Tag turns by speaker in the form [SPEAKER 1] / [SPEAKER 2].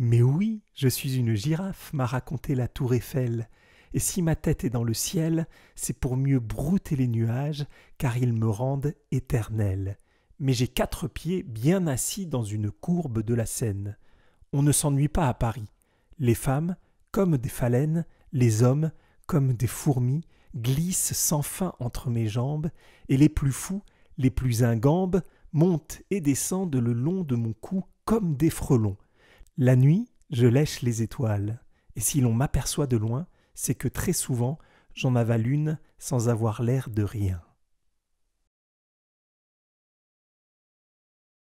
[SPEAKER 1] Mais oui, je suis une girafe, m'a raconté la tour Eiffel, et si ma tête est dans le ciel, c'est pour mieux brouter les nuages, car ils me rendent éternel. Mais j'ai quatre pieds bien assis dans une courbe de la Seine. On ne s'ennuie pas à Paris. Les femmes, comme des phalènes, les hommes, comme des fourmis, glissent sans fin entre mes jambes, et les plus fous, les plus ingambes, montent et descendent le long de mon cou comme des frelons, la nuit, je lèche les étoiles, et si l'on m'aperçoit de loin, c'est que très souvent j'en avale une sans avoir l'air de rien.